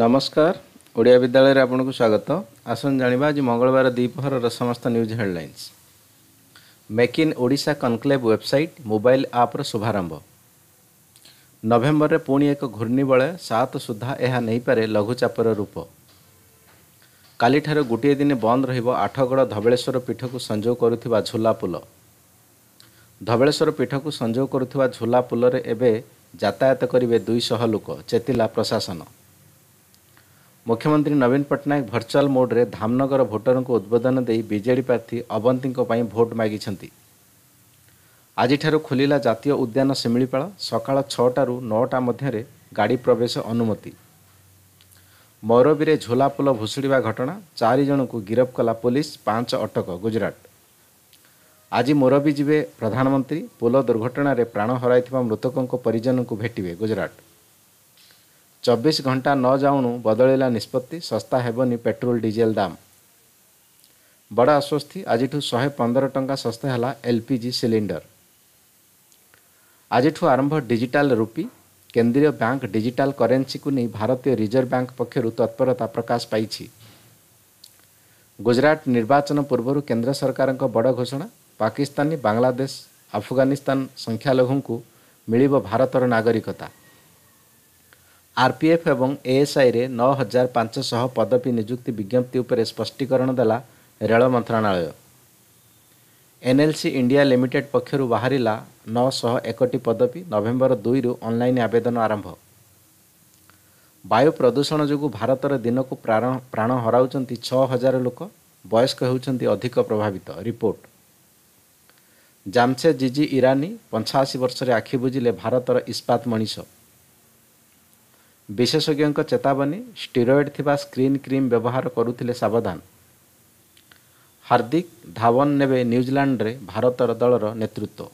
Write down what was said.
ନମସ୍କାର ଓଡ଼ିଆ ବିଦ୍ୟାଳୟରେ ଆପଣଙ୍କୁ ସ୍ୱାଗତ ଆସନ୍ତୁ ଜାଣିବା ଆଜି ମଙ୍ଗଳବାର ଦ୍ୱିପହରର ସମସ୍ତ news headlines make in Odisha conclave website mobile ଆପ୍ର ଶୁଭାରମ୍ଭ ନଭେମ୍ବରରେ ପୁଣି ଏକ ଘୂର୍ଣ୍ଣିବଳୟ ସାତ ସୁଦ୍ଧା ଏହା ନେଇପାରେ ଲଘୁଚାପର ରୂପ କାଲିଠାରୁ ଗୋଟିଏ ଦିନ ବନ୍ଦ ରହିବ ଆଠଗଡ଼ ଧବଳେଶ୍ୱର ପୀଠକୁ ସଂଯୋଗ କରୁଥିବା ଝୁଲା ପୋଲ ଧବଳେଶ୍ୱର ପୀଠକୁ ସଂଯୋଗ କରୁଥିବା ଝୁଲା ପୋଲରେ ଏବେ ଯାତାୟାତ କରିବେ ଦୁଇଶହ ଲୋକ ଚେତିଲା ପ୍ରଶାସନ ମୁଖ୍ୟମନ୍ତ୍ରୀ ନବୀନ ପଟ୍ଟନାୟକ ଭର୍ଚୁଆଲ୍ ମୋଡ୍ରେ ଧାମନଗର ଭୋଟରଙ୍କୁ ଉଦ୍ବୋଧନ ଦେଇ ବିଜେଡି ପ୍ରାର୍ଥୀ ଅବନ୍ତିଙ୍କ ପାଇଁ ଭୋଟ୍ ମାଗିଛନ୍ତି ଆଜିଠାରୁ ଖୋଲିଲା ଜାତୀୟ ଉଦ୍ୟାନ ଶିମିଳିପାଳ ସକାଳ ଛଅଟାରୁ ନଅଟା ମଧ୍ୟରେ ଗାଡ଼ି ପ୍ରବେଶ ଅନୁମତି ମୌରବୀରେ ପୋଲ ଭୁଷୁଡ଼ିବା ଘଟଣା ଚାରି ଜଣଙ୍କୁ ଗିରଫ କଲା ପୋଲିସ ପାଞ୍ଚ ଅଟକ ଗୁଜରାଟ ଆଜି ମୋରବି ଯିବେ ପ୍ରଧାନମନ୍ତ୍ରୀ ପୋଲ ଦୁର୍ଘଟଣାରେ ପ୍ରାଣ ହରାଇଥିବା ମୃତକଙ୍କ ପରିଜନଙ୍କୁ ଭେଟିବେ ଗୁଜରାଟ ଚବିଶ ଘଣ୍ଟା ନ ଯାଉଣୁ ବଦଳିଲା ନିଷ୍ପତ୍ତି ଶସ୍ତା ହେବନି ପେଟ୍ରୋଲ ଡିଜେଲ ଦାମ ବଡ଼ ଆଶ୍ୱସ୍ତି ଆଜିଠୁ ଶହେ ପନ୍ଦର ଟଙ୍କା ଶସ୍ତା ହେଲା ଏଲ୍ ପି ଜି ସିଲିଣ୍ଡର ଆଜିଠୁ ଆରମ୍ଭ ଡିଜିଟାଲ ରୂପି କେନ୍ଦ୍ରୀୟ ବ୍ୟାଙ୍କ ଡିଜିଟାଲ କରେନ୍ସିକୁ ନେଇ ଭାରତୀୟ ରିଜର୍ଭ ବ୍ୟାଙ୍କ ପକ୍ଷରୁ ତତ୍ପରତା ପ୍ରକାଶ ପାଇଛି ଗୁଜରାଟ ନିର୍ବାଚନ ପୂର୍ବରୁ କେନ୍ଦ୍ର ସରକାରଙ୍କ ବଡ଼ ଘୋଷଣା ପାକିସ୍ତାନୀ ବାଂଲାଦେଶ ଆଫଗାନିସ୍ତାନ ସଂଖ୍ୟାଲଘୁଙ୍କୁ ମିଳିବ ଭାରତର ନାଗରିକତା ଆର୍ ପି ଏଫ୍ ଏବଂ ଏଏସ୍ଆଇରେ ନଅ ହଜାର ପାଞ୍ଚଶହ ପଦବୀ ନିଯୁକ୍ତି ବିଜ୍ଞପ୍ତି ଉପରେ ସ୍ପଷ୍ଟୀକରଣ ଦେଲା ରେଳ ମନ୍ତ୍ରଣାଳୟ ଏନ୍ଏଲ୍ସି ଇଣ୍ଡିଆ ଲିମିଟେଡ୍ ପକ୍ଷରୁ ବାହାରିଲା ନଅଶହ ଏକଟି ପଦବୀ ନଭେମ୍ବର ଦୁଇରୁ ଅନ୍ଲାଇନ୍ ଆବେଦନ ଆରମ୍ଭ ବାୟୁ ପ୍ରଦୂଷଣ ଯୋଗୁଁ ଭାରତରେ ଦିନକୁ ପ୍ରାଣ ହରାଉଛନ୍ତି ଛଅ ହଜାର ଲୋକ ବୟସ୍କ ହେଉଛନ୍ତି ଅଧିକ ପ୍ରଭାବିତ ରିପୋର୍ଟ ଜାମସେ ଜିଜି ଇରାନୀ ପଞ୍ଚାଅଶୀ ବର୍ଷରେ ଆଖି ବୁଜିଲେ ଭାରତର ଇସ୍ପାତ ମଣିଷ ବିଶେଷଜ୍ଞଙ୍କ ଚେତାବନୀ ଷ୍ଟିରଏଡ଼୍ ଥିବା ସ୍କ୍ରିନ୍ କ୍ରିମ୍ ବ୍ୟବହାର କରୁଥିଲେ ସାବଧାନ ହାର୍ଦ୍ଦିକ ଧାୱନ ନେବେ ନ୍ୟୁଜିଲାଣ୍ଡରେ ଭାରତର ଦଳର ନେତୃତ୍ୱ